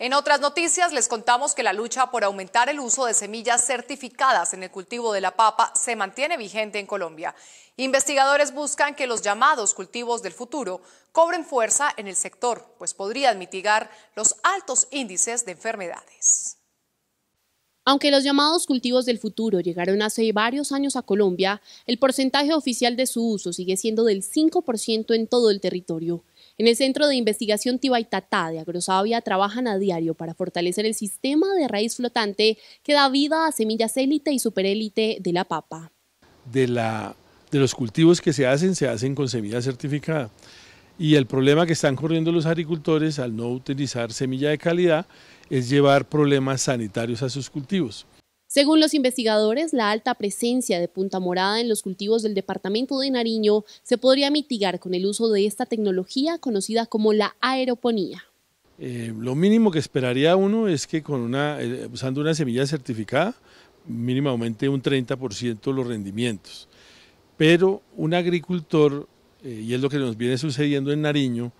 En otras noticias les contamos que la lucha por aumentar el uso de semillas certificadas en el cultivo de la papa se mantiene vigente en Colombia. Investigadores buscan que los llamados cultivos del futuro cobren fuerza en el sector, pues podrían mitigar los altos índices de enfermedades. Aunque los llamados cultivos del futuro llegaron hace varios años a Colombia, el porcentaje oficial de su uso sigue siendo del 5% en todo el territorio. En el Centro de Investigación Tibaitatá de Agrosavia trabajan a diario para fortalecer el sistema de raíz flotante que da vida a semillas élite y superélite de la papa. De, de los cultivos que se hacen, se hacen con semilla certificada. Y el problema que están corriendo los agricultores al no utilizar semilla de calidad es llevar problemas sanitarios a sus cultivos. Según los investigadores, la alta presencia de punta morada en los cultivos del departamento de Nariño se podría mitigar con el uso de esta tecnología conocida como la aeroponía. Eh, lo mínimo que esperaría uno es que con eh, usando una semilla certificada mínimamente un 30% los rendimientos. Pero un agricultor, eh, y es lo que nos viene sucediendo en Nariño,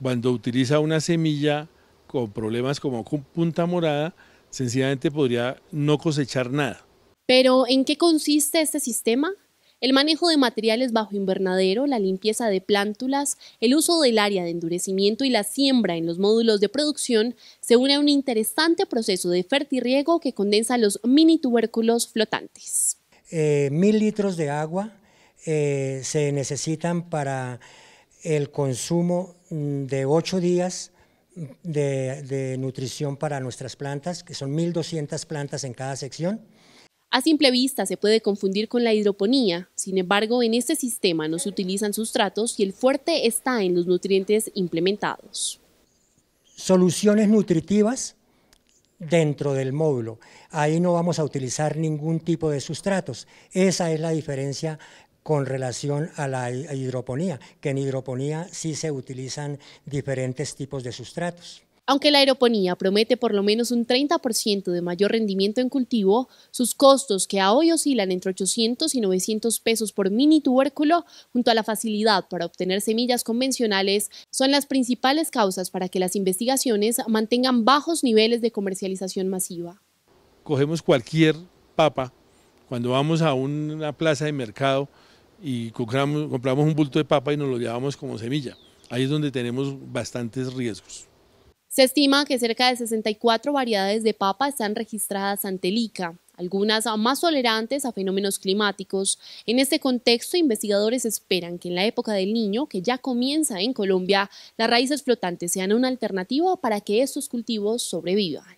cuando utiliza una semilla con problemas como punta morada, sencillamente podría no cosechar nada. Pero, ¿en qué consiste este sistema? El manejo de materiales bajo invernadero, la limpieza de plántulas, el uso del área de endurecimiento y la siembra en los módulos de producción se une a un interesante proceso de fertirriego que condensa los mini tubérculos flotantes. Eh, mil litros de agua eh, se necesitan para el consumo mm, de ocho días de, nutrición para nuestras plantas, que son 1.200 plantas en cada sección. A simple vista se puede confundir con la hidroponía, sin embargo en este sistema no se utilizan sustratos y el fuerte está en los nutrientes implementados. Soluciones nutritivas dentro del módulo. Ahí no vamos a utilizar ningún tipo de sustratos. Esa es la diferencia con relación a la hidroponía, que en hidroponía sí se utilizan diferentes tipos de sustratos. Aunque la aeroponía promete por lo menos un 30% de mayor rendimiento en cultivo, sus costos, que a hoy oscilan entre 800 y 900 pesos por mini tubérculo, junto a la facilidad para obtener semillas convencionales, son las principales causas para que las investigaciones mantengan bajos niveles de comercialización masiva. Cogemos cualquier papa, cuando vamos a una plaza de mercado, y compramos, un bulto de papa y nos lo llevamos como semilla. Ahí es donde tenemos bastantes riesgos. Se estima que cerca de 64 variedades de papa están registradas ante el ICA, algunas más tolerantes a fenómenos climáticos. En este contexto, investigadores esperan que en la época del niño, que ya comienza en Colombia, las raíces flotantes sean una alternativa para que estos cultivos sobrevivan.